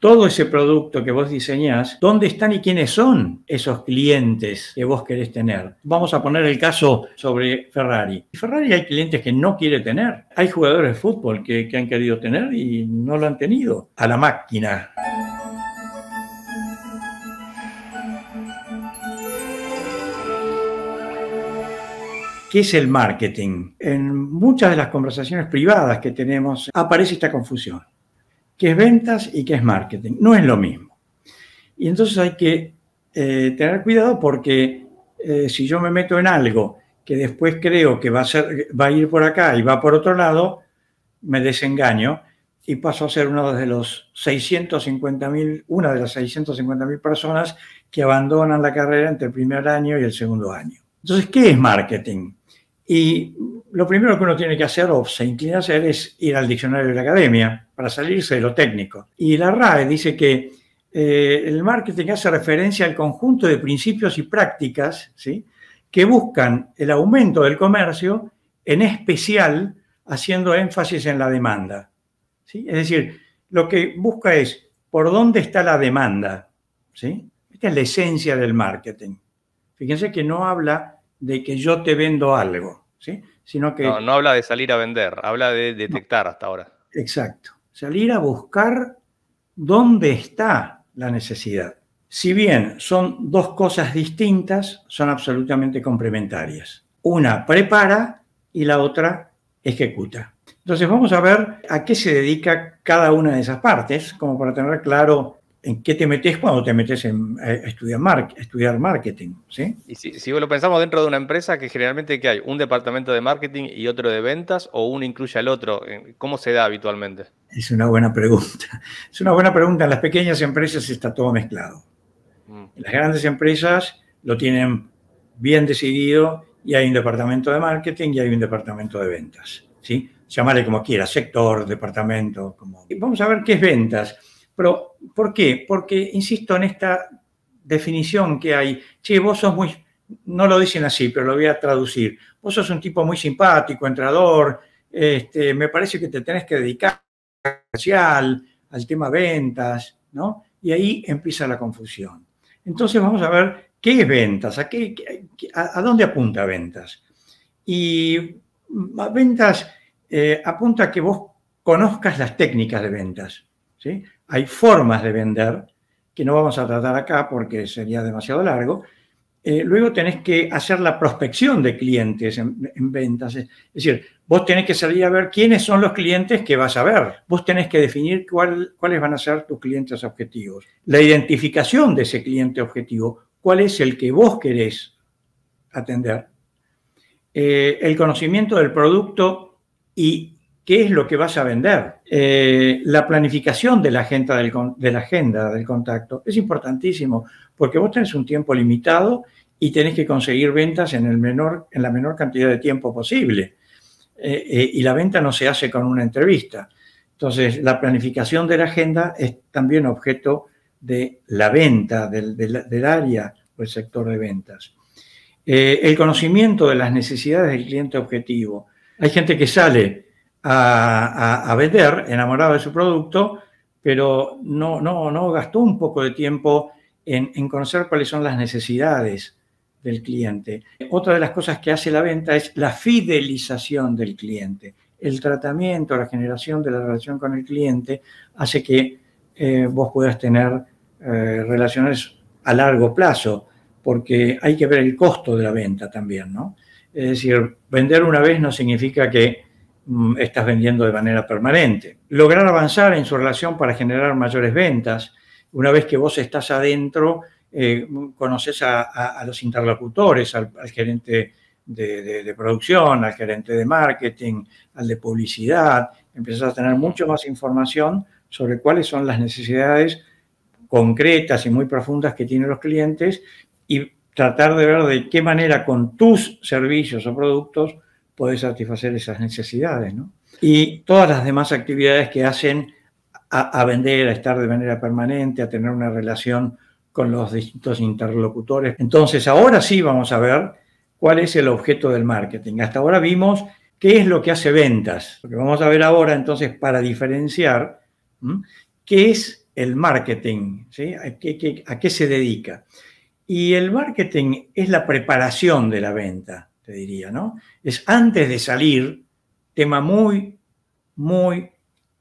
todo ese producto que vos diseñás, dónde están y quiénes son esos clientes que vos querés tener. Vamos a poner el caso sobre Ferrari. Ferrari hay clientes que no quiere tener. Hay jugadores de fútbol que, que han querido tener y no lo han tenido. A la máquina. ¿Qué es el marketing? En muchas de las conversaciones privadas que tenemos aparece esta confusión qué es ventas y qué es marketing. No es lo mismo. Y entonces hay que eh, tener cuidado porque eh, si yo me meto en algo que después creo que va a, ir por acá y va por otro lado, me desengaño y paso a ser uno de los 650 una de las 650.000 personas que abandonan la carrera entre el primer año y el segundo año. Entonces, ¿qué es marketing? Y lo primero que uno tiene que hacer o se inclina a hacer es ir al diccionario de la academia para salirse de lo técnico. Y la RAE dice que eh, el marketing hace referencia al conjunto de principios y prácticas ¿sí? que buscan el aumento del comercio, en especial haciendo énfasis en la demanda. Es decir, lo que busca es por dónde está la demanda. ¿sí? Esta es la esencia del marketing. Fíjense que no habla de que yo te vendo algo. Sino que, no, no habla de salir a vender, habla de detectar hasta ahora. Exacto, salir a buscar dónde está la necesidad. Si bien son dos cosas distintas, son absolutamente complementarias. Una prepara y la otra ejecuta. Entonces vamos a ver a qué se dedica cada una de esas partes, como para tener claro en qué te metes cuando te metes en, estudiar, marketing. Y si, lo pensamos dentro de una empresa, que generalmente qué hay un departamento de marketing y otro de ventas, o uno incluye al otro, eh, ¿cómo se da habitualmente? Es una buena pregunta. Es una buena pregunta. En las pequeñas empresas está todo mezclado. Mm. En las grandes empresas lo tienen bien decidido y hay un departamento de marketing y hay un departamento de ventas. ¿sí? Llámale como quiera, sector, departamento. Como... vamos a ver qué es ventas. Pero, ¿por qué? Porque, insisto, en esta definición que hay, che, vos sos muy, no lo dicen así, pero lo voy a traducir, vos sos un tipo muy simpático, entrador, este, me parece que te tenés que dedicar al, tema ventas, ¿no? Y ahí empieza la confusión. Entonces vamos a ver qué es ventas, a, qué, a, dónde apunta ventas. Y mm, ventas eh, apunta a que vos conozcas las técnicas de ventas. ¿sí? Hay formas de vender que no vamos a tratar acá porque sería demasiado largo. Eh, luego tenés que hacer la prospección de clientes en, ventas. Es decir, vos tenés que salir a ver quiénes son los clientes que vas a ver. Vos tenés que definir cuáles van a ser tus clientes objetivos. La identificación de ese cliente objetivo, cuál es el que vos querés atender. Eh, el conocimiento del producto y qué es lo que vas a vender. Eh, la planificación de la, agenda del, contacto es importantísimo porque vos tenés un tiempo limitado y tenés que conseguir ventas en, la menor cantidad de tiempo posible. Eh, eh, y la venta no se hace con una entrevista. Entonces, la planificación de la agenda es también objeto de la venta, del, área o el sector de ventas. el conocimiento de las necesidades del cliente objetivo. Hay gente que sale a, vender, enamorado de su producto, pero no, no, no gastó un poco de tiempo en, conocer cuáles son las necesidades del cliente. Otra de las cosas que hace la venta es la fidelización del cliente. El tratamiento, la generación de la relación con el cliente hace que eh, vos puedas tener eh, relaciones a largo plazo, porque hay que ver el costo de la venta también, ¿no? Es decir, vender una vez no significa que Mm, estás vendiendo de manera permanente. Lograr avanzar en su relación para generar mayores ventas. Una vez que vos estás adentro, eh, conoces a, los interlocutores, al, gerente de, de, producción, al gerente de marketing, al de publicidad, empiezas a tener mucho más información sobre cuáles son las necesidades concretas y muy profundas que tienen los clientes y tratar de ver de qué manera con tus servicios o productos poder satisfacer esas necesidades, ¿no? Y todas las demás actividades que hacen a, vender, a estar de manera permanente, a tener una relación con los distintos interlocutores. Entonces, ahora sí vamos a ver cuál es el objeto del marketing. Hasta ahora vimos qué es lo que hace ventas. Lo que vamos a ver ahora, entonces, para diferenciar, ¿qué es el marketing? ¿Sí? ¿A qué se dedica? Y el marketing es la preparación de la venta diría, ¿no? Es antes de salir, tema muy, muy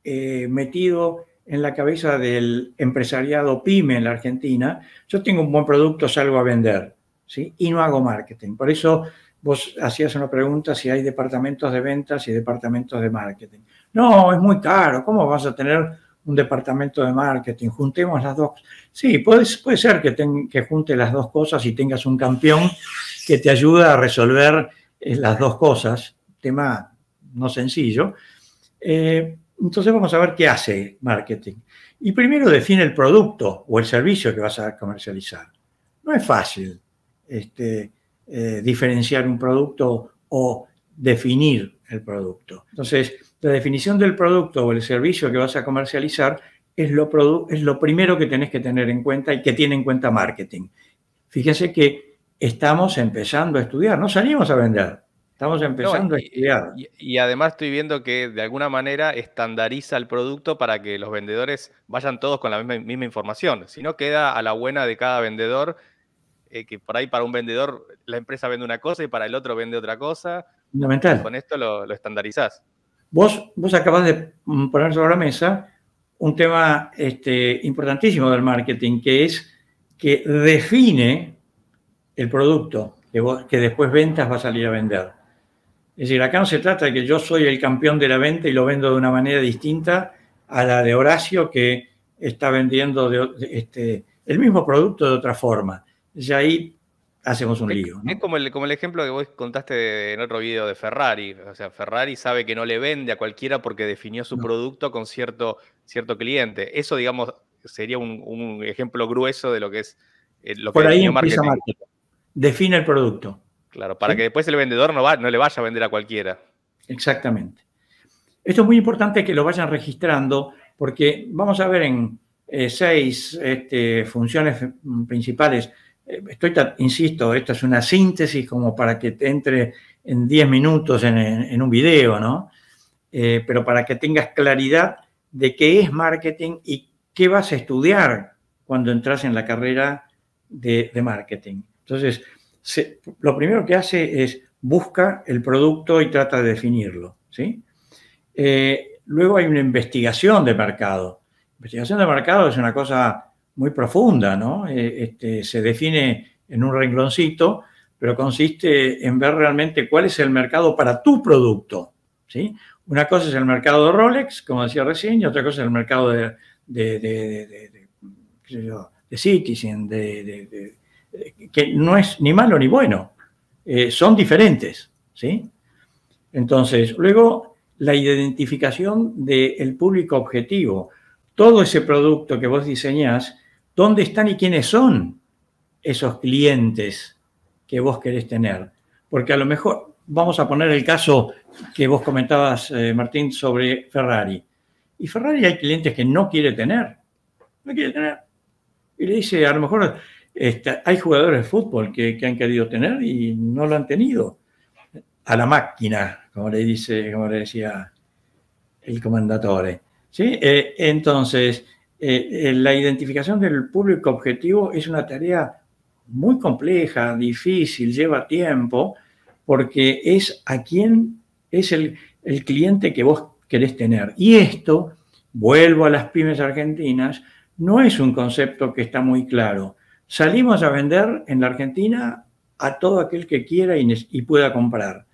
eh, metido en la cabeza del empresariado pyme en la Argentina, yo tengo un buen producto, salgo a vender, ¿sí? Y no hago marketing. Por eso vos hacías una pregunta si hay departamentos de ventas y departamentos de marketing. No, es muy caro, ¿cómo vas a tener un departamento de marketing, juntemos las dos. Sí, puede, puede ser que, que junte las dos cosas y tengas un campeón que te ayude a resolver eh, las dos cosas, tema no sencillo. Eh, entonces vamos a ver qué hace marketing. Y primero define el producto o el servicio que vas a comercializar. No es fácil este, eh, diferenciar un producto o definir el producto. Entonces, la definición del producto o el servicio que vas a comercializar es lo, es lo primero que tenés que tener en cuenta y que tiene en cuenta marketing. Fíjese que estamos empezando a estudiar, no salimos a vender, estamos empezando a estudiar. Y, además estoy viendo que de alguna manera estandariza el producto para que los vendedores vayan todos con la misma, información, si no queda a la buena de cada vendedor. Eh, que por ahí para un vendedor la empresa vende una cosa y para el otro vende otra cosa. Fundamental. con esto lo, lo estandarizás. Vos, vos acabas de mm, poner sobre la mesa un tema este, importantísimo del marketing, que es que define el producto que, después ventas va a salir a vender. Es decir, acá no se trata de que yo soy el campeón de la venta y lo vendo de una manera distinta a la de Horacio que está vendiendo este, el mismo producto de otra forma. Y ahí hacemos un lío. Es como el, ejemplo que vos contaste en otro video de Ferrari. O sea, Ferrari sabe que no le vende a cualquiera porque definió su producto con cierto, cierto cliente. Eso, digamos, sería un, ejemplo grueso de lo que es eh, lo que ahí empieza marketing. Define el producto. Claro, para que después el vendedor no, va, no le vaya a vender a cualquiera. Exactamente. Esto es muy importante que lo vayan registrando porque vamos a ver en eh, seis este, funciones mm, principales eh, estoy, insisto, esta es una síntesis como para que te entre en 10 minutos en, un video, ¿no? Eh, pero para que tengas claridad de qué es marketing y qué vas a estudiar cuando entras en la carrera de, marketing. Entonces, lo primero que hace es busca el producto y trata de definirlo, ¿sí? Eh, luego hay una investigación de mercado. Investigación de mercado es una cosa muy profunda, ¿no? Eh, este, se define en un rengloncito, pero consiste en ver realmente cuál es el mercado para tu producto, ¿sí? Una cosa es el mercado de Rolex, como decía recién, y otra cosa es el mercado de, de, de, Citizen, que no es ni malo ni bueno, eh, son diferentes, ¿sí? Entonces, luego la identificación del público objetivo. Todo ese producto que vos diseñás dónde están y quiénes son esos clientes que vos querés tener. Porque a lo mejor, vamos a poner el caso que vos comentabas, eh, Martín, sobre Ferrari. Y Ferrari hay clientes que no quiere tener. No quiere tener. Y le dice, a lo mejor este, hay jugadores de fútbol que, han querido tener y no lo han tenido. A la máquina, como le dice, como le decía el comandatore. ¿Sí? Eh, entonces, eh, eh, la identificación del público objetivo es una tarea muy compleja, difícil, lleva tiempo, porque es a quién es el, cliente que vos querés tener. Y esto, vuelvo a las pymes argentinas, no es un concepto que está muy claro. Salimos a vender en la Argentina a todo aquel que quiera y, y pueda comprar.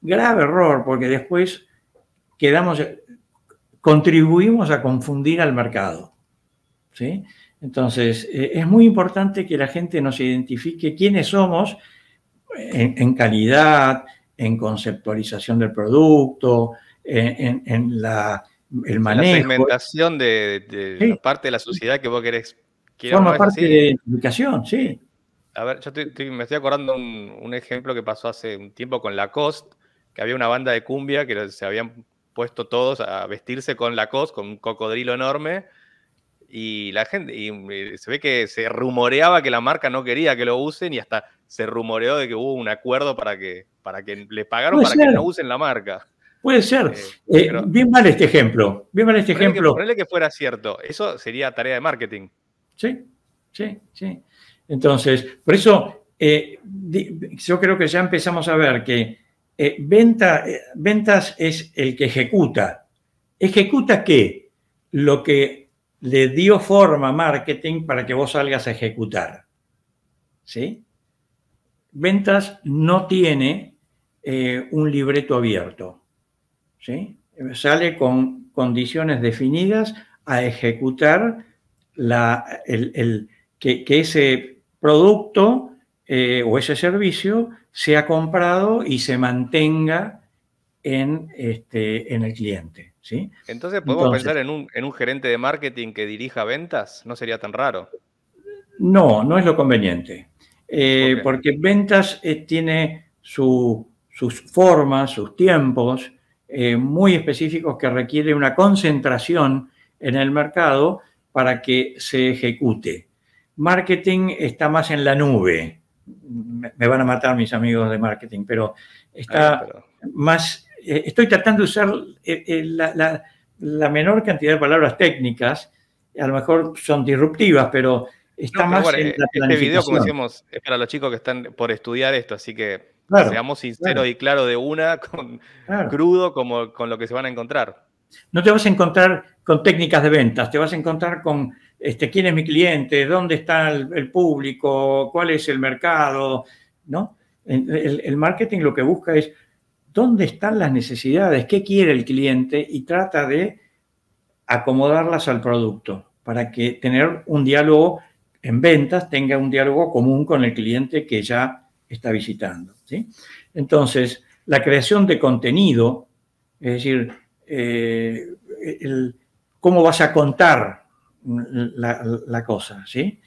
Grave error, porque después quedamos, contribuimos a confundir al mercado. ¿sí? Entonces, eh, es muy importante que la gente nos identifique quiénes somos en, calidad, en conceptualización del producto, en, la, el manejo. La segmentación de, la parte de la sociedad que vos querés. Forma parte de de educación, sí. A ver, yo me estoy acordando un, un ejemplo que pasó hace un tiempo con Lacoste, que había una banda de cumbia que se habían puesto todos a vestirse con Lacoste, con un cocodrilo enorme, y la gente, mm, eh, se ve que se rumoreaba que la marca no quería que lo usen y hasta se rumoreó de que hubo un acuerdo para que, para que le pagaron para que no usen la marca. Puede ser. Eh, eh, bien mal este ejemplo. Bien mal este ejemplo. Que, ponerle que fuera cierto. Eso sería tarea de marketing. Sí, sí, sí. Entonces, por eso yo creo que ya empezamos a ver que venta, ventas es el que ejecuta. ¿Ejecuta qué? Lo que le dio forma marketing para que vos salgas a ejecutar. ¿Sí? Ventas no tiene eh, un libreto abierto. ¿Sí? Sale con condiciones definidas a ejecutar que, ese producto eh, o ese servicio sea comprado y se mantenga en, este, en el cliente. Entonces, ¿podemos pensar en un, gerente de marketing que dirija ventas? ¿No sería tan raro? No, no es lo conveniente. Eh, porque ventas eh, tiene sus formas, sus tiempos eh, muy específicos que requiere una concentración en el mercado para que se ejecute. Marketing está más en la nube. Me, van a matar mis amigos de marketing, pero está más eh, estoy tratando de usar eh, eh, la, menor cantidad de palabras técnicas, a lo mejor son disruptivas, pero está más en Este video, como decimos es para los chicos que están por estudiar esto, así que seamos sinceros claro. y claros de una, con, crudo, como con lo que se van a encontrar. No te vas a encontrar con técnicas de ventas, te vas a encontrar con este, quién es mi cliente, dónde está el, público, cuál es el mercado, ¿no? el, marketing lo que busca es dónde están las necesidades, qué quiere el cliente y trata de acomodarlas al producto para que tener un diálogo en ventas tenga un diálogo común con el cliente que ya está visitando. Entonces, la creación de contenido, es decir, eh, cómo vas a contar la, cosa, ¿sí?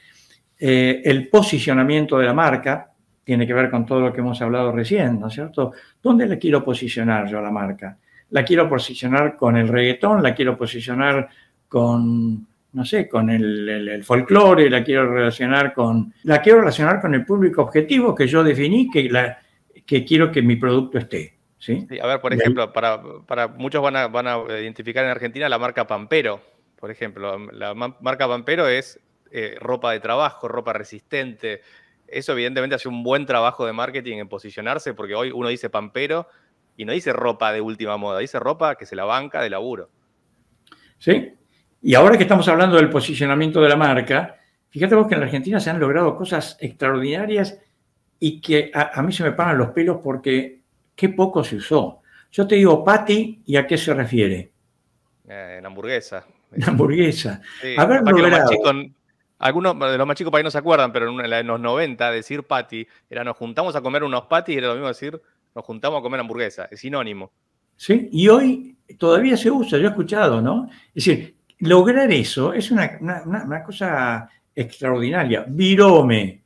Eh, el posicionamiento de la marca, tiene que ver con todo lo que hemos hablado recién, ¿no es cierto? ¿Dónde le quiero posicionar yo a la marca? ¿La quiero posicionar con el reggaetón? ¿La quiero posicionar con, no sé, con el, folclore? ¿La quiero relacionar con... La quiero relacionar con el público objetivo que yo definí que, quiero que mi producto esté. ¿sí? a ver, por ejemplo, para, muchos van a, van a, identificar en Argentina la marca Pampero, por ejemplo. La marca Pampero es eh, ropa de trabajo, ropa resistente, eso evidentemente hace un buen trabajo de marketing en posicionarse, porque hoy uno dice pampero y no dice ropa de última moda, dice ropa que se la banca de laburo. Sí, y ahora que estamos hablando del posicionamiento de la marca, fíjate vos que en Argentina se han logrado cosas extraordinarias y que a, mí se me paran los pelos porque qué poco se usó. Yo te digo Patty y a qué se refiere. Eh, en hamburguesa. En hamburguesa. A ver, logrado. Algunos de los más chicos para ahí no se acuerdan, pero en, los 90 decir pati era nos juntamos a comer unos y era lo mismo decir nos juntamos a comer hamburguesa, es sinónimo. Sí, y hoy todavía se usa, yo he escuchado, ¿no? Es decir, lograr eso es una, cosa extraordinaria. Virome.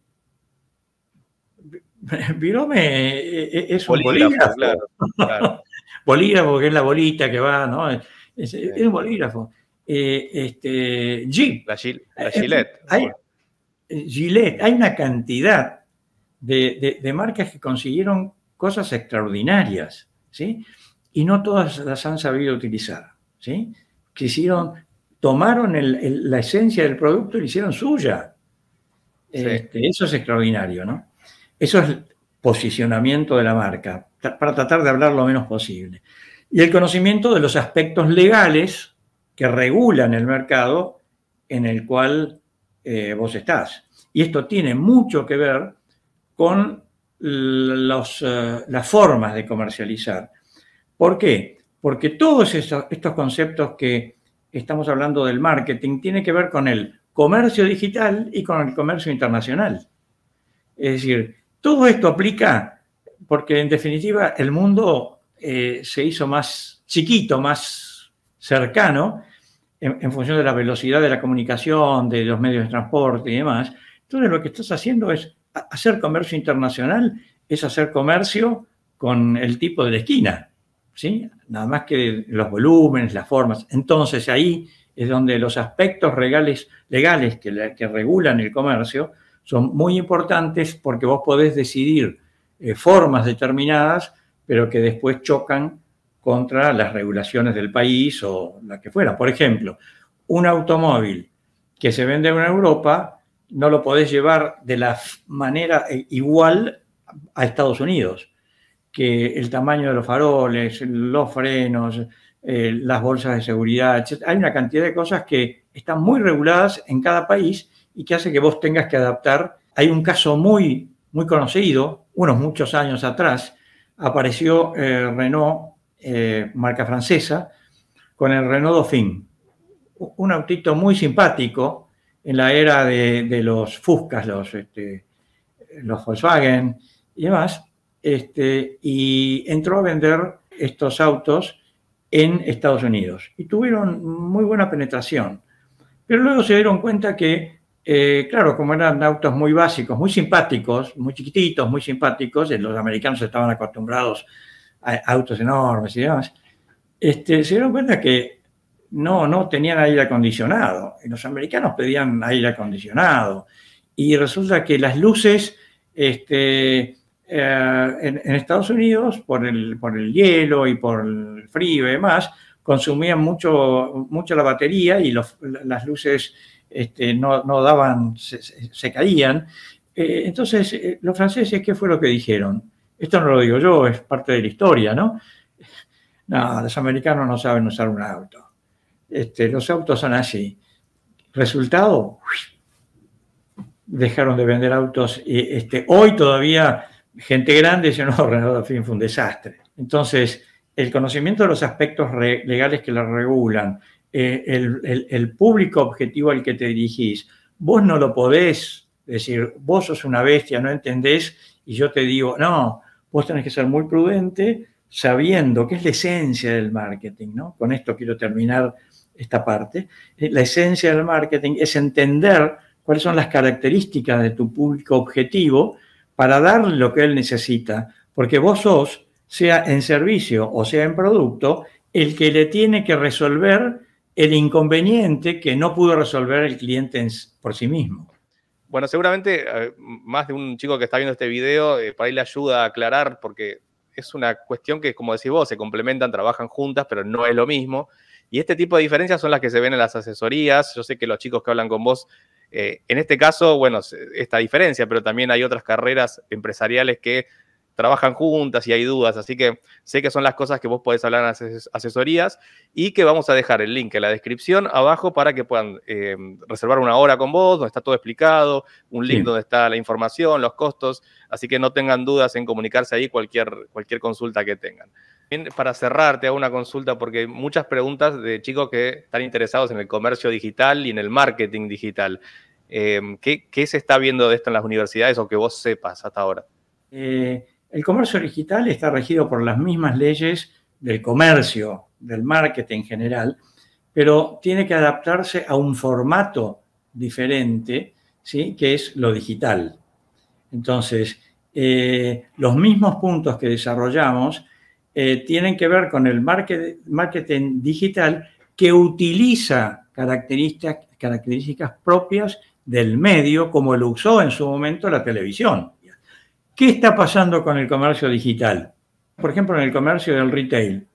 Virome eh, eh, es un bolígrafo. Bolígrafo, claro, bolígrafo que es la bolita que va, ¿no? es un bolígrafo eh, este, La, eh, Gillette. Hay, Gillette. Hay una cantidad de, marcas que consiguieron cosas extraordinarias, ¿sí? Y no todas las han sabido utilizar, ¿sí? Quisieron, tomaron la esencia del producto y la hicieron suya. Este, eso es extraordinario, ¿no? Eso es posicionamiento de la marca, para tratar de hablar lo menos posible. Y el conocimiento de los aspectos legales que regulan el mercado en el cual eh, vos estás. Y esto tiene mucho que ver con eh, las formas de comercializar. ¿Por qué? Porque todos estos conceptos que estamos hablando del marketing tienen que ver con el comercio digital y con el comercio internacional. Es decir, todo esto aplica porque en definitiva el mundo eh, se hizo más chiquito, más cercano, en, función de la velocidad de la comunicación, de los medios de transporte y demás. Entonces lo que estás haciendo es hacer comercio internacional, es hacer comercio con el tipo de la esquina, ¿sí? Nada más que los volúmenes, las formas. Entonces ahí es donde los aspectos legales, legales que, regulan el comercio son muy importantes porque vos podés decidir eh, formas determinadas, pero que después chocan contra las regulaciones del país o la que fuera. Por ejemplo, un automóvil que se vende en Europa no lo podés llevar de la manera eh, igual a Estados Unidos, que el tamaño de los faroles, los frenos, eh, las bolsas de seguridad, etc. Hay una cantidad de cosas que están muy reguladas en cada país y que hace que vos tengas que adaptar. Hay un caso muy, muy conocido, unos muchos años atrás, apareció eh, Renault eh, marca francesa, con el Renault Dauphine. Un autito muy simpático en la era de, los Fuscas, este, los, Volkswagen y demás. Este, y entró a vender estos autos en Estados Unidos y tuvieron muy buena penetración. Pero luego se dieron cuenta que, eh, claro, como eran autos muy básicos, muy simpáticos, muy chiquititos, muy simpáticos, eh, los americanos estaban acostumbrados autos enormes y demás, este, se dieron cuenta que no, no tenían aire acondicionado. Los americanos pedían aire acondicionado. Y resulta que las luces este, eh, en, Estados Unidos, por el, por el hielo y por el frío y demás, consumían mucho, mucho la batería y las luces este, no, daban, se, caían. Eh, entonces, eh, los franceses, ¿qué fue lo que dijeron? Esto no lo digo yo, es parte de la historia, ¿no? No, los americanos no saben usar un auto. Este, los autos son así. Resultado, dejaron de vender autos y este, hoy todavía gente grande dice, no, Renato fin fue un desastre. Entonces, el conocimiento de los aspectos legales que la regulan, eh, el, el, público objetivo al que te dirigís, vos no lo podés decir, vos sos una bestia, no entendés, y yo te digo, no, vos tenés que ser muy prudente sabiendo que es la esencia del marketing, ¿no? Con esto quiero terminar esta parte. Eh, la esencia del marketing es entender cuáles son las características de tu público objetivo para darle lo que él necesita, porque vos sos, sea en servicio o sea en producto, el que le tiene que resolver el inconveniente que no pudo resolver el cliente por sí mismo. Bueno, seguramente más de un chico que está viendo este video, eh, para ahí le ayuda a aclarar, porque es una cuestión que, como decís vos, se complementan, trabajan juntas, pero no es lo mismo. Y este tipo de diferencias son las que se ven en las asesorías. Yo sé que los chicos que hablan con vos, eh, en este caso, bueno, esta diferencia, pero también hay otras carreras empresariales que trabajan juntas y hay dudas, así que sé que son las cosas que vos podés hablar en asesorías y que vamos a dejar el link en la descripción abajo para que puedan eh, reservar una hora con vos, donde está todo explicado, un link donde está la información, los costos, así que no tengan dudas en comunicarse ahí cualquier, cualquier consulta que tengan. para cerrar, te hago una consulta porque hay muchas preguntas de chicos que están interesados en el comercio digital y en el marketing digital. Eh, ¿qué, se está viendo de esto en las universidades o que vos sepas hasta ahora? Eh, el comercio digital está regido por las mismas leyes del comercio, del marketing en general, pero tiene que adaptarse a un formato diferente, ¿sí? que es lo digital. Entonces, eh, los mismos puntos que desarrollamos eh, tienen que ver con el marketing digital que utiliza características, características propias del medio, como lo usó en su momento la televisión. ¿Qué está pasando con el comercio digital? Por ejemplo, en el comercio del retail.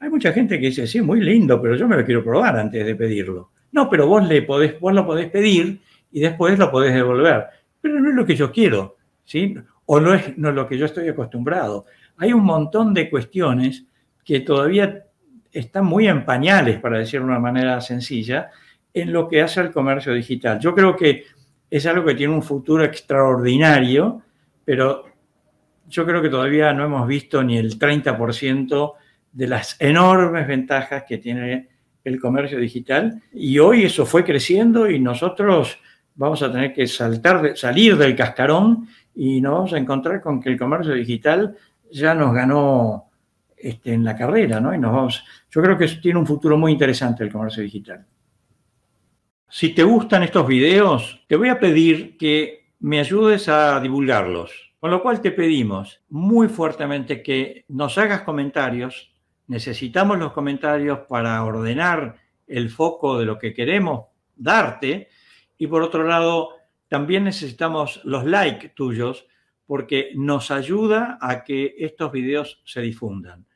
Hay mucha gente que dice, sí, muy lindo, pero yo me lo quiero probar antes de pedirlo. No, pero vos, le podés, vos lo podés pedir y después lo podés devolver. Pero no es lo que yo quiero, ¿sí? O no es, no lo que yo estoy acostumbrado. Hay un montón de cuestiones que todavía están muy en pañales, para decirlo de una manera sencilla, en lo que hace el comercio digital. Yo creo que es algo que tiene un futuro extraordinario pero yo creo que todavía no hemos visto ni el 30% de las enormes ventajas que tiene el comercio digital. Y hoy eso fue creciendo y nosotros vamos a tener que saltar, salir del cascarón y nos vamos a encontrar con que el comercio digital ya nos ganó este, en la carrera, ¿no? Y nos yo creo que tiene un futuro muy interesante el comercio digital. Si te gustan estos videos, te voy a pedir que me ayudes a divulgarlos. Con lo cual te pedimos muy fuertemente que nos hagas comentarios. Necesitamos los comentarios para ordenar el foco de lo que queremos darte. Y por otro lado, también necesitamos los likes tuyos porque nos ayuda a que estos videos se difundan.